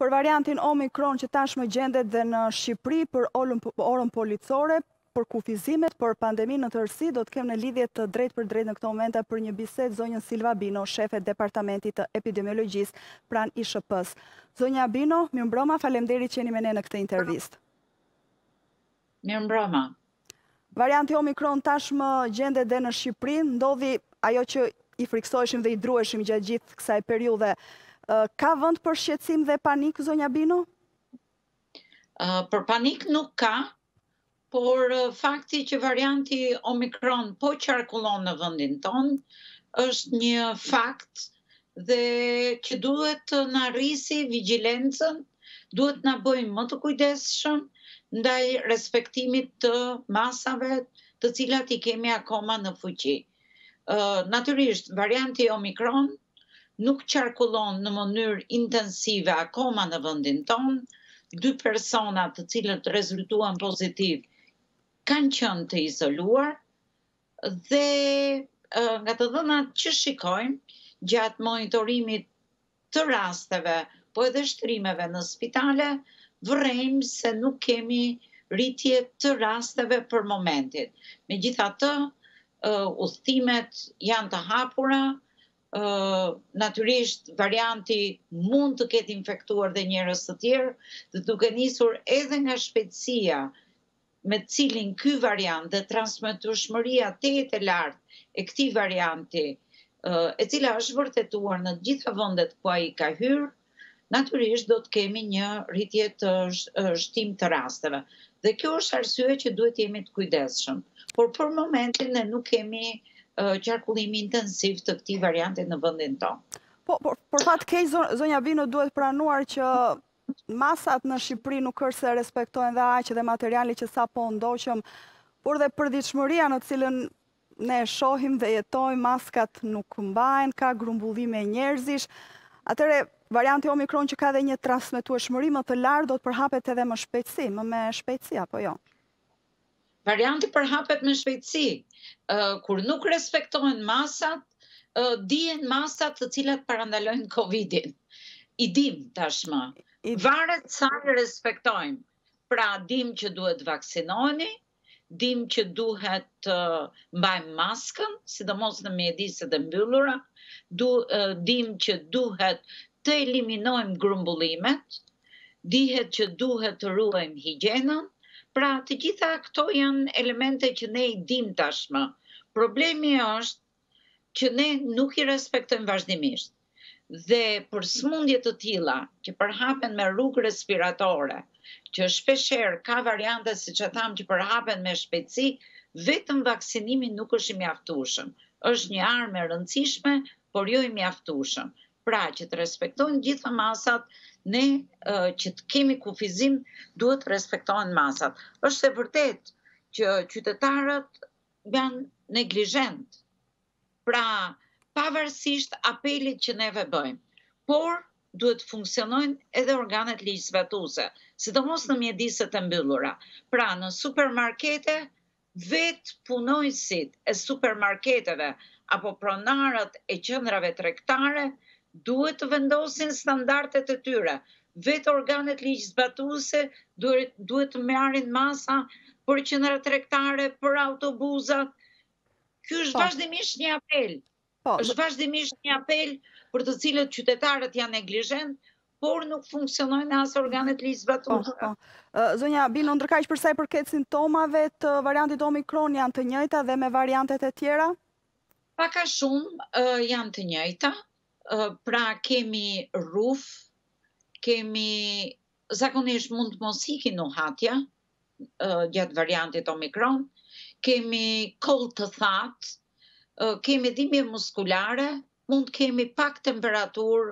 për variantin Omikron që tashmë gjendet dhe në Shqipëri për orën policore, për kufizimet, për pandemi në tërsi, do të kemë në lidhjet të drejt për drejt në këto momenta për një biset zonjën Silva Bino, shefe Departamentit të Epidemiologjis pran i shëpës. Zonja Bino, mjë mbroma, falemderi që jeni mene në këtë intervist. Mjë mbroma. Varianti Omikron tashmë gjendet dhe në Shqipëri, ndodhi ajo që i friksojshim dhe i drueshim gjatë gjithë kësaj periude ka vënd për shqecim dhe panik, zonja Bino? Për panik nuk ka, por fakti që varianti Omikron po qarkullon në vëndin tonë, është një fakt dhe që duhet në rrisi vigilencën, duhet në bëjmë më të kujdeshëm ndaj respektimit të masave të cilat i kemi akoma në fuqi. Naturisht, varianti Omikron, nuk qarkullon në mënyr intensive akoma në vëndin tonë, dy personat të cilët rezultuan pozitiv kanë qënë të izoluar dhe nga të dhënat që shikojmë gjatë monitorimit të rasteve po edhe shtrimeve në spitale vërrejmë se nuk kemi rritje të rasteve për momentit. Me gjitha të, uthtimet janë të hapura, naturisht varianti mund të ketë infektuar dhe njërës të tjerë, dhe duke njësur edhe nga shpetsia me cilin ky variant dhe transmitur shmëria të jetë lartë e këti varianti, e cila është vërtetuar në gjitha vëndet kua i ka hyrë, naturisht do të kemi një rritje të shtim të rasteve. Dhe kjo është arsye që duhet jemi të kujdeshëm. Por për momentin ne nuk kemi qarkullimi intensiv të këti variante në vëndin tonë. Po, por, fatë kej, zonja Vino, duhet pranuar që masat në Shqipëri nuk është se respektojnë dhe aqë dhe materiali që sa po ndoqëm, por dhe përdiqëmëria në cilën ne shohim dhe jetoj, maskat nuk mbajnë, ka grumbullime njerëzish. Atëre, varianti Omikron që ka dhe një transmitu e shmëri më të lartë, do të përhapet edhe më shpejtësi, më me shpejtësi, apo jo? varianti përhapet me shpejtësi, kur nuk respektohen masat, dijen masat të cilat parandalojnë Covidin. I dim tashmë, varet sa i respektojmë. Pra dim që duhet vaksinoni, dim që duhet të mbajmë maskën, sidomos në mjedisë dhe mbyllura, dim që duhet të eliminojmë grumbullimet, dihet që duhet të ruajmë higjenën, Pra të gjitha këto janë elemente që ne i dim tashmë. Problemi është që ne nuk i respektojmë vazhdimisht. Dhe për smundje të tila, që përhapen me rrugë respiratore, që shpeshherë ka variante si që thamë që përhapen me shpeci, vetëm vaksinimi nuk është i mjaftushëm. është një arme rëndësishme, por jo i mjaftushëm. Pra që të respektojnë gjitha masat, ne që të kemi kufizim duhet respektojnë masat. është e vërtet që qytetarët janë neglijent, pra pavarësisht apelit që neve bëjmë, por duhet funksionojnë edhe organet legislatuse, si të mos në mjediset e mbyllura. Pra në supermarkete, vetë punojësit e supermarketeve apo pronarët e qëndrave trektare, duhet të vendosin standartet e tyre. Vetë organet ligjës batuse duhet të mërin masa për qëndra trektare, për autobuzat. Kjo është po. vazhdimisht një apel. Po. është vazhdimisht një apel për të cilët qytetarët janë e por nuk funksionojnë asë organet lisë vatushka. Po, zonja, binë në ndërkajsh përsa i përket sintomave të variantit Omikron janë të njëjta dhe me variantet e tjera? Paka shumë janë të njëjta, pra kemi ruf, kemi zakonisht mund të mos ikin në hatja, gjatë variantit Omikron, kemi kol të thatë, kemi dhimje muskulare, mund kemi pak temperatur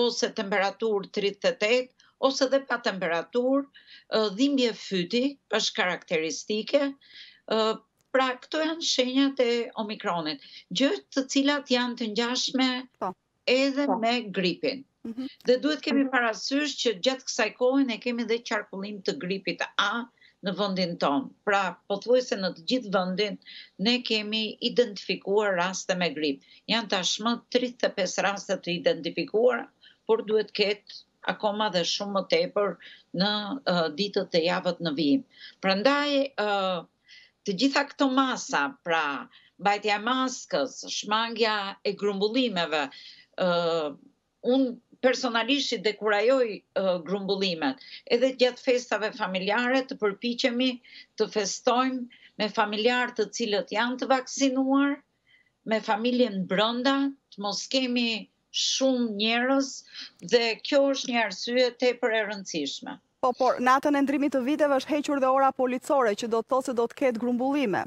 ose temperatur 38, ose dhe pa temperatur, dhimje fyti, është karakteristike, pra këto janë shenjat e Omikronit. Gjëtë të cilat janë të njashme, po edhe po. me gripin. Mm -hmm. Dhe duhet kemi parasysh që gjatë kësaj kohën e kemi dhe qarkullim të gripit A në vëndin tonë. Pra, po thuaj se në të gjithë vëndin, ne kemi identifikuar raste me grip. Janë tashmë 35 raste të identifikuar, por duhet ketë akoma dhe shumë më tepër në uh, ditët të javët në vijim. Prandaj, uh, të gjitha këto masa, pra, bajtja maskës, shmangja e grumbullimeve, unë personalisht i dekurajoj grumbullimet, edhe gjatë festave familjare të përpichemi të festojmë me familjarë të cilët janë të vaksinuar, me familjen brënda, të mos kemi shumë njerës, dhe kjo është një arsye të për e rëndësishme. Po, por, natën e ndrimit të viteve është hequr dhe ora policore që do të thosë do të ketë grumbullime.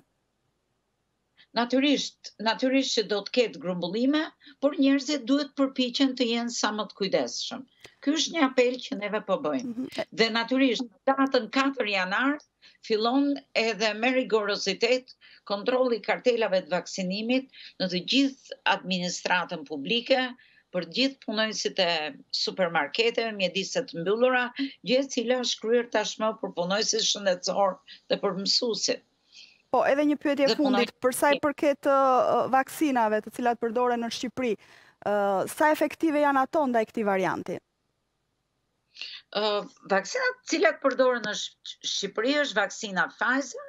Natyrisht, natyrisht që do të ketë grumbullime, por njerëzit duhet përpiqen të jenë sa më të kujdesshëm. Ky është një apel që neve po bëjmë. Mhm. Dhe natyrisht, datën 4 janar fillon edhe me rigorozitet kontrolli i kartelave të vaksinimit në të gjithë administratën publike, për gjithë punojësit e supermarkete, mjediset mbyllura, gjithë cila është kryer tashmë për punojësit shëndetësor dhe për mësusit. Po, edhe një pyetje fundit, përsa i përket uh, uh, vaksinave të cilat përdore në Shqipëri, uh, sa efektive janë ato nda i këti varianti? Vaksinat cilat përdore në Shqipëri është vaksina Pfizer,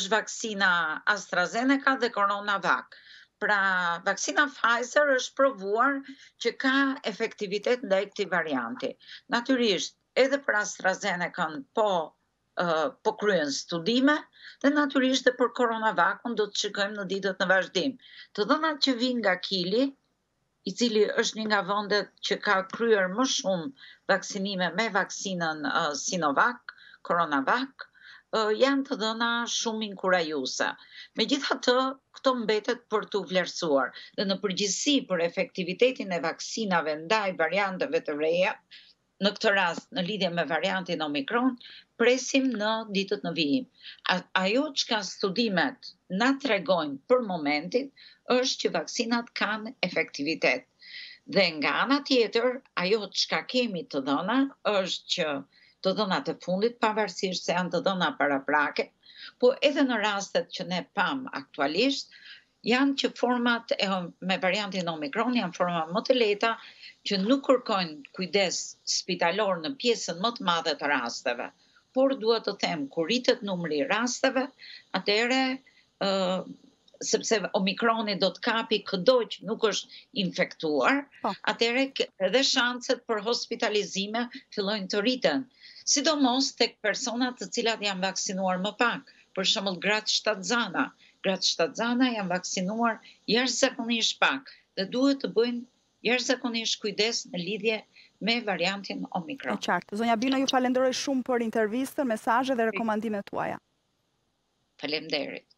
është vaksina AstraZeneca dhe CoronaVac. Pra, vaksina Pfizer është provuar që ka efektivitet nda i këti varianti. Natyrisht, edhe për AstraZeneca në po vaksinat, po kryen studime, dhe naturisht dhe për koronavakun do të qikojmë në ditët në vazhdim. Të dhëna që vinë nga kili, i cili është një nga vëndet që ka kryer më shumë vaksinime me vaksinën Sinovac, koronavak, janë të dhëna shumë inkurajusa. Me gjitha të, këto mbetet për të vlerësuar. Dhe në përgjithsi për efektivitetin e vaksinave ndaj variantëve të reja, në këtë rast në lidhje me variantin Omikron, presim në ditët në vijim. Ajo që ka studimet na tregojnë për momentin, është që vaksinat kanë efektivitet. Dhe nga ana tjetër, ajo që ka kemi të dhëna, është që të dhëna të fundit, pavarësisht se janë të dhëna paraprake, po edhe në rastet që ne pam aktualisht, janë që format e, me variantin Omicron janë forma më të leta që nuk kërkojnë kujdes spitalor në pjesën më të madhe të rasteve. Por duhet të them, kur rritet numri rasteve, atere, ë sepse Omikroni do të kapi këdo që nuk është infektuar, oh. Po. atere edhe shancet për hospitalizime fillojnë të rriten. Sidomos tek personat të cilat janë vaksinuar më pak, për shembull gratë shtatë zana, gratë shtadzana janë vaksinuar jërë pak dhe duhet të bëjnë jërë kujdes në lidhje me variantin Omikron. E qartë. Zonja Bino, ju falenderoj shumë për intervistën, mesajë dhe rekomandimet tuaja. Falem derit.